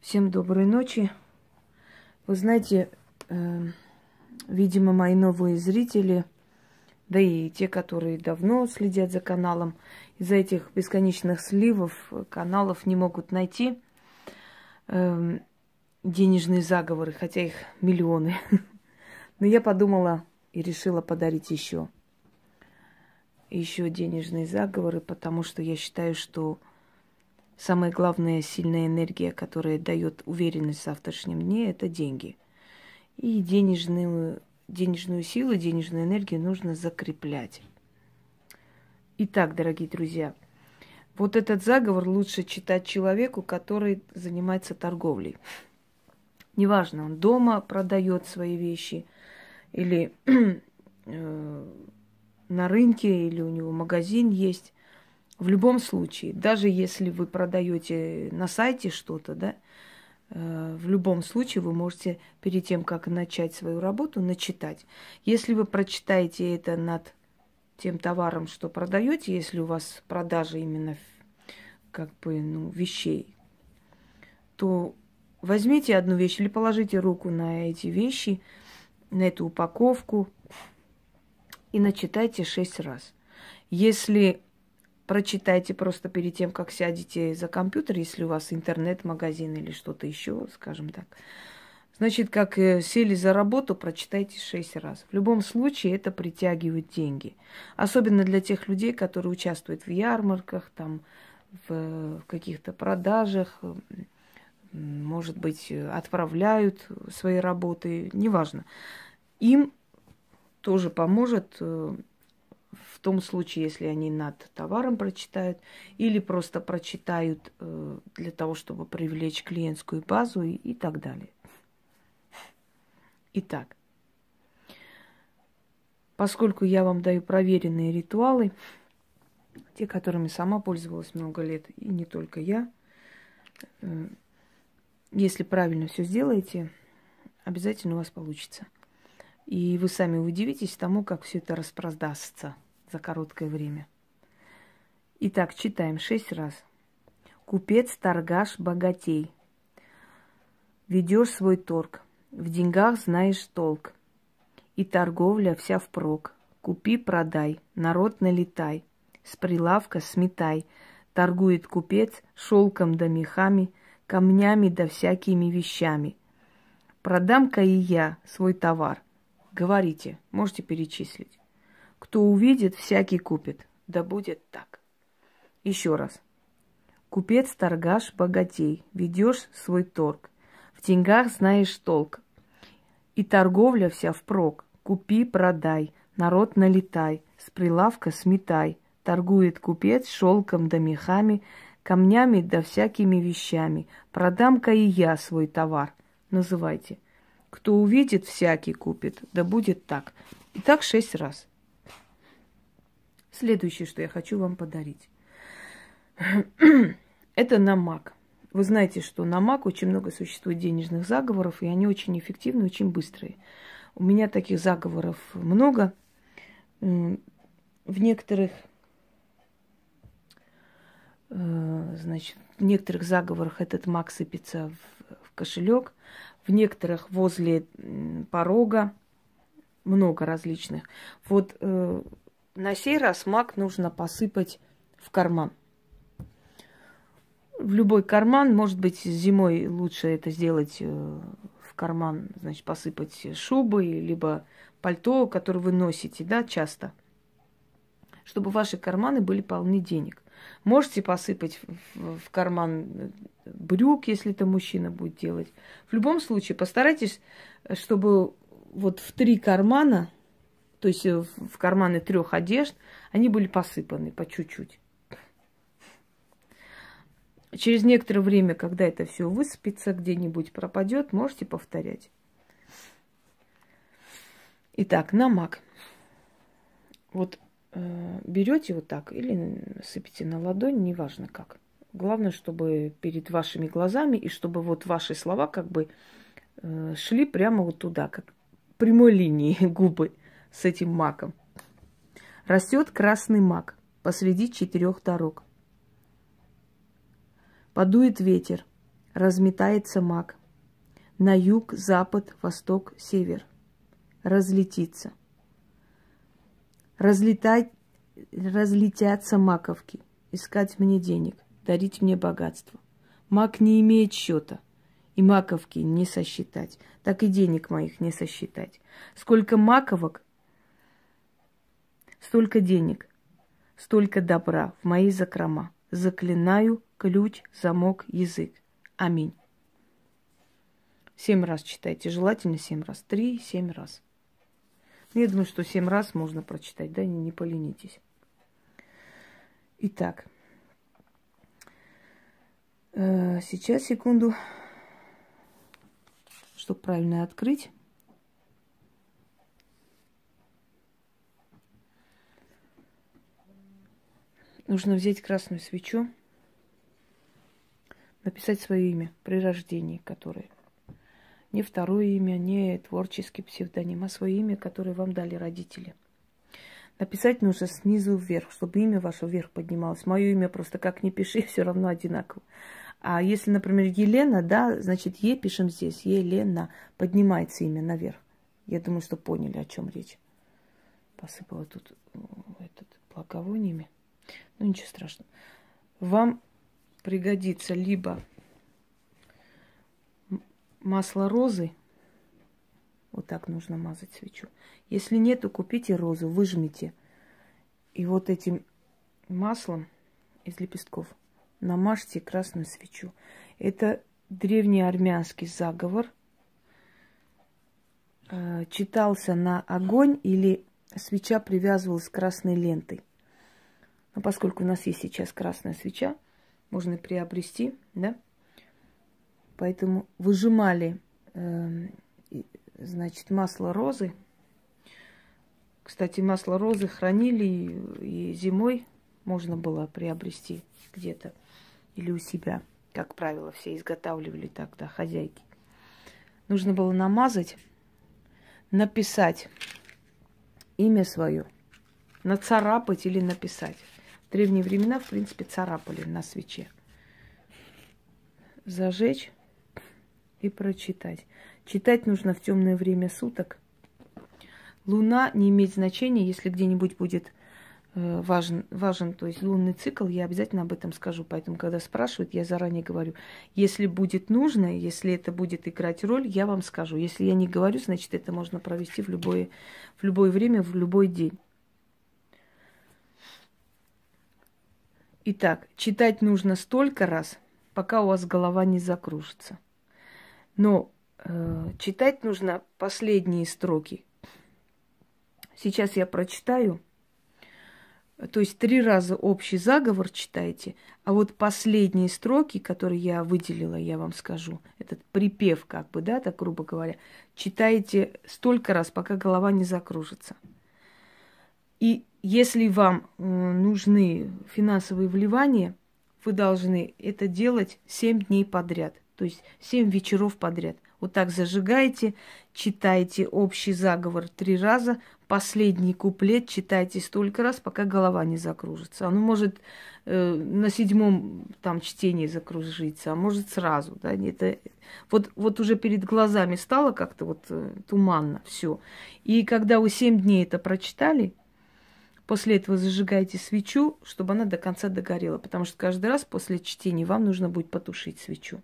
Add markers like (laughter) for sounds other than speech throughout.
Всем доброй ночи. Вы знаете, э, видимо, мои новые зрители, да и те, которые давно следят за каналом, из-за этих бесконечных сливов э, каналов не могут найти э, денежные заговоры, хотя их миллионы. (laughs) Но я подумала и решила подарить еще еще денежные заговоры, потому что я считаю, что Самая главная сильная энергия, которая дает уверенность в завтрашнем дне, это деньги. И денежную, денежную силу, денежную энергию нужно закреплять. Итак, дорогие друзья, вот этот заговор лучше читать человеку, который занимается торговлей. Неважно, он дома продает свои вещи или (clears throat) э, на рынке, или у него магазин есть. В любом случае, даже если вы продаете на сайте что-то, да, э, в любом случае вы можете перед тем, как начать свою работу, начитать. Если вы прочитаете это над тем товаром, что продаете, если у вас продажа именно как бы ну, вещей, то возьмите одну вещь или положите руку на эти вещи, на эту упаковку и начитайте шесть раз. Если Прочитайте просто перед тем, как сядете за компьютер, если у вас интернет-магазин или что-то еще, скажем так. Значит, как э, сели за работу, прочитайте шесть раз. В любом случае это притягивает деньги. Особенно для тех людей, которые участвуют в ярмарках, там, в э, каких-то продажах, э, может быть, отправляют свои работы, неважно. Им тоже поможет том случае, если они над товаром прочитают или просто прочитают э, для того, чтобы привлечь клиентскую базу и, и так далее. Итак, поскольку я вам даю проверенные ритуалы, те, которыми сама пользовалась много лет, и не только я, э, если правильно все сделаете, обязательно у вас получится. И вы сами удивитесь тому, как все это распродастся за короткое время. Итак, читаем шесть раз. Купец, торгаш, богатей. Ведешь свой торг. В деньгах знаешь толк. И торговля вся впрок. Купи, продай, народ налетай. С прилавка сметай. Торгует купец шелком да мехами, камнями да всякими вещами. Продам-ка и я свой товар. Говорите, можете перечислить. Кто увидит, всякий купит. Да будет так. Еще раз. Купец, торгаш, богатей, ведешь свой торг. В деньгах знаешь толк. И торговля вся впрок. Купи, продай, народ налетай, с прилавка сметай. Торгует купец шелком да мехами, камнями да всякими вещами. Продам-ка и я свой товар. Называйте. Кто увидит, всякий купит. Да будет так. И так шесть раз. Следующее, что я хочу вам подарить. (clears throat) Это намаг. Вы знаете, что намаг очень много существует денежных заговоров, и они очень эффективны, очень быстрые. У меня таких заговоров много. В некоторых, э, значит, в некоторых заговорах этот маг сыпется в кошелек, в некоторых возле порога, много различных. Вот э, на сей раз мак нужно посыпать в карман. В любой карман, может быть, зимой лучше это сделать э, в карман, значит, посыпать шубы, либо пальто, которое вы носите, да, часто, чтобы ваши карманы были полны денег. Можете посыпать в карман э, брюк, если это мужчина будет делать. В любом случае, постарайтесь, э, чтобы вот в три кармана – то есть э, в карманы трех одежд, они были посыпаны по чуть-чуть. Через некоторое время, когда это все высыпется, где-нибудь пропадет, можете повторять. Итак, намак. Вот э, берете вот так или сыпите на ладонь, неважно как. Главное, чтобы перед вашими глазами и чтобы вот ваши слова как бы э, шли прямо вот туда, как прямой линии (laughs) губы с этим маком. Растет красный мак посреди четырех дорог. Подует ветер, разметается мак. На юг, запад, восток, север. Разлетится. Разлетать, разлетятся маковки. Искать мне денег, дарить мне богатство. Мак не имеет счета. И маковки не сосчитать, так и денег моих не сосчитать. Сколько маковок Столько денег, столько добра в мои закрома. Заклинаю ключ, замок, язык. Аминь. Семь раз читайте, желательно семь раз. Три, семь раз. Ну, я думаю, что семь раз можно прочитать, да, не, не поленитесь. Итак, э, сейчас, секунду, чтобы правильно открыть. Нужно взять красную свечу, написать свое имя при рождении, которое. Не второе имя, не творческий псевдоним, а свое имя, которое вам дали родители. Написать нужно снизу вверх, чтобы имя ваше вверх поднималось. Мое имя просто как не пиши, (laughs) все равно одинаково. А если, например, Елена, да, значит, Е пишем здесь. Елена. Поднимается имя наверх. Я думаю, что поняли, о чем речь. Посыпала тут этот благовониями. Ну, ничего страшного. Вам пригодится либо масло розы. Вот так нужно мазать свечу. Если нету, купите розу, выжмите. И вот этим маслом из лепестков намажьте красную свечу. Это древний армянский заговор. Э, читался на огонь или свеча привязывалась красной лентой. Но а поскольку у нас есть сейчас красная свеча, можно приобрести, да? Поэтому выжимали, э, значит, масло розы. Кстати, масло розы хранили и зимой можно было приобрести где-то или у себя. Как правило, все изготавливали тогда хозяйки. Нужно было намазать, написать имя свое, нацарапать или написать. В древние времена, в принципе, царапали на свече. Зажечь и прочитать. Читать нужно в темное время суток. Луна не имеет значения, если где-нибудь будет э, важен, важен, то есть лунный цикл, я обязательно об этом скажу. Поэтому, когда спрашивают, я заранее говорю, если будет нужно, если это будет играть роль, я вам скажу. Если я не говорю, значит, это можно провести в любое, в любое время, в любой день. Итак, читать нужно столько раз, пока у вас голова не закружится. Но э, читать нужно последние строки. Сейчас я прочитаю. То есть три раза общий заговор читайте, а вот последние строки, которые я выделила, я вам скажу, этот припев как бы, да, так грубо говоря, читайте столько раз, пока голова не закружится. И если вам э, нужны финансовые вливания, вы должны это делать 7 дней подряд, то есть 7 вечеров подряд. Вот так зажигаете, читаете общий заговор три раза, последний куплет читаете столько раз, пока голова не закружится. Оно может э, на седьмом там чтении закружиться, а может сразу. Да? Это, вот, вот уже перед глазами стало как-то вот э, туманно все. И когда вы семь дней это прочитали, После этого зажигаете свечу, чтобы она до конца догорела, потому что каждый раз после чтения вам нужно будет потушить свечу.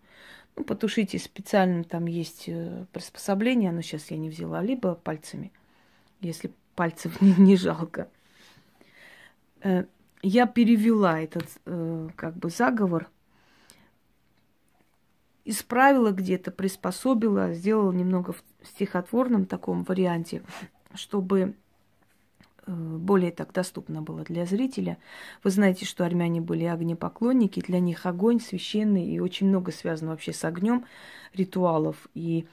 Ну, потушите специально, там есть э, приспособление, оно сейчас я не взяла, либо пальцами, если пальцев (laughs) не, не жалко. Э, я перевела этот э, как бы заговор, исправила где-то, приспособила, сделала немного в стихотворном таком варианте, чтобы Э, более так доступно было для зрителя. Вы знаете, что армяне были огнепоклонники, для них огонь священный и очень много связано вообще с огнем ритуалов. И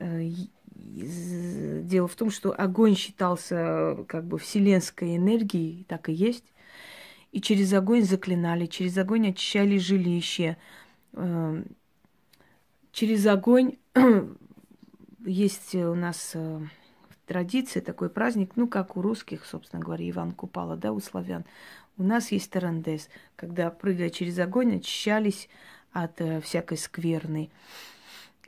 э, дело в том, что огонь считался как бы вселенской энергией, так и есть. И через огонь заклинали, через огонь очищали жилище, э, через огонь (clears throat) есть у нас традиция, такой праздник, ну, как у русских, собственно говоря, Иван Купала, да, у славян. У нас есть тарандес, когда, прыгая через огонь, очищались от э, всякой скверны.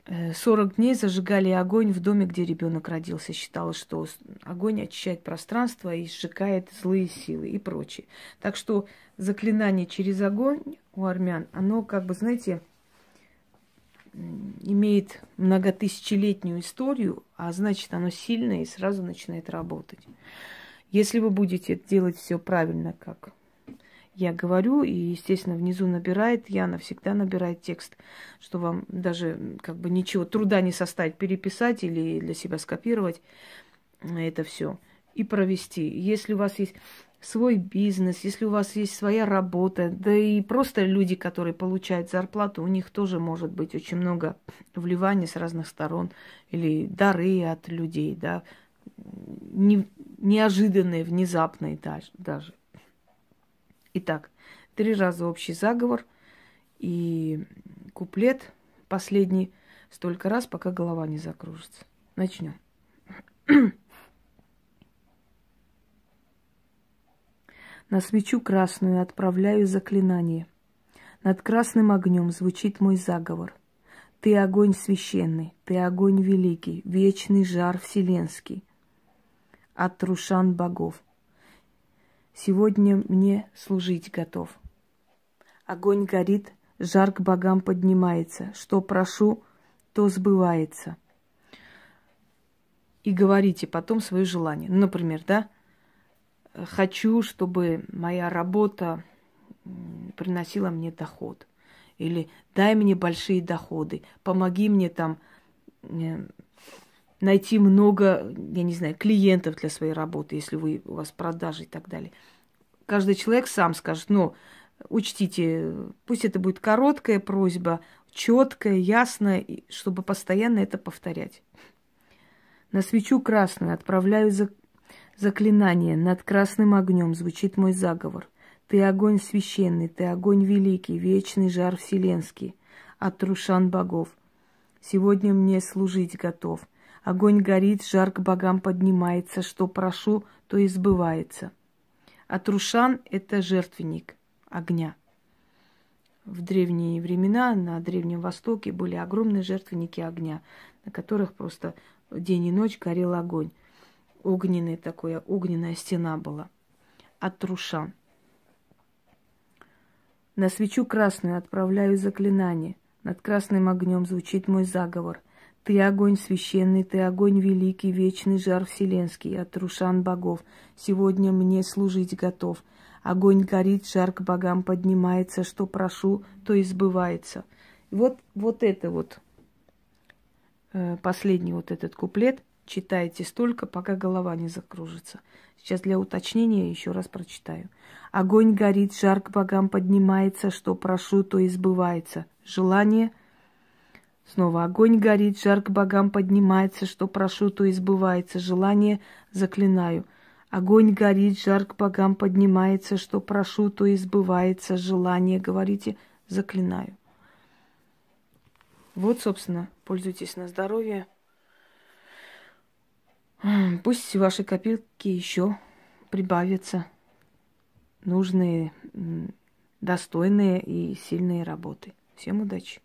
Э, сорок дней зажигали огонь в доме, где ребенок родился. Считалось, что огонь очищает пространство и сжигает злые силы и прочее. Так что заклинание через огонь у армян, оно как бы, знаете, имеет многотысячелетнюю историю, а значит, оно сильное и сразу начинает работать. Если вы будете делать все правильно, как я говорю, и, естественно, внизу набирает, Яна всегда набирает текст, что вам даже как бы ничего труда не составить, переписать или для себя скопировать э, это все и провести. Если у вас есть свой бизнес, если у вас есть своя работа, да и просто люди, которые получают зарплату, у них тоже может быть очень много вливаний с разных сторон или дары от людей, да, не, неожиданные, внезапные даже. Итак, три раза общий заговор и куплет последний столько раз, пока голова не закружится. Начнем. (clears throat) На свечу красную отправляю заклинание. Над красным огнем звучит мой заговор. Ты огонь священный, ты огонь великий, вечный жар вселенский. От трушан богов. Сегодня мне служить готов. Огонь горит, жар к богам поднимается. Что прошу, то сбывается. И говорите потом свое желание. Ну, например, да? хочу, чтобы моя работа приносила мне доход. Или дай мне большие доходы, помоги мне там найти много, я не знаю, клиентов для своей работы, если вы, у вас продажи и так далее. Каждый человек сам скажет, но «Ну, учтите, пусть это будет короткая просьба, четкая, ясная, чтобы постоянно это повторять. На свечу красную отправляю за Заклинание, над красным огнем звучит мой заговор. Ты огонь священный, ты огонь великий, вечный жар вселенский, от трушан богов. Сегодня мне служить готов. Огонь горит, жар к богам поднимается, что прошу, то и сбывается. Атрушан – это жертвенник огня. В древние времена на Древнем Востоке были огромные жертвенники огня, на которых просто день и ночь горел огонь огненный такой, огненная стена была от трушан. На свечу красную отправляю заклинание. Над красным огнем звучит мой заговор. Ты огонь священный, ты огонь великий, вечный жар вселенский, от трушан богов. Сегодня мне служить готов. Огонь горит, жар к богам поднимается, что прошу, то и сбывается. Вот, вот это вот, э, последний вот этот куплет – Читайте столько, пока голова не закружится. Сейчас для уточнения еще раз прочитаю. Огонь горит, жар к богам поднимается, что прошу, то избывается. Желание. Снова огонь горит, жар к богам поднимается, что прошу, то избывается. Желание заклинаю. Огонь горит, жар к богам поднимается, что прошу, то избывается. Желание, говорите, заклинаю. Вот, собственно, пользуйтесь на здоровье. Пусть ваши копилки еще прибавятся нужные, достойные и сильные работы. Всем удачи!